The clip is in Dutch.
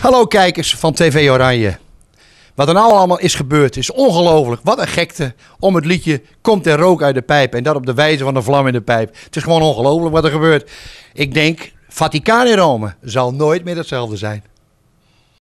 Hallo kijkers van TV Oranje. Wat er nou allemaal is gebeurd is ongelooflijk. Wat een gekte om het liedje Komt er rook uit de pijp. En dat op de wijze van een vlam in de pijp. Het is gewoon ongelooflijk wat er gebeurt. Ik denk, Vaticaan in Rome zal nooit meer hetzelfde zijn.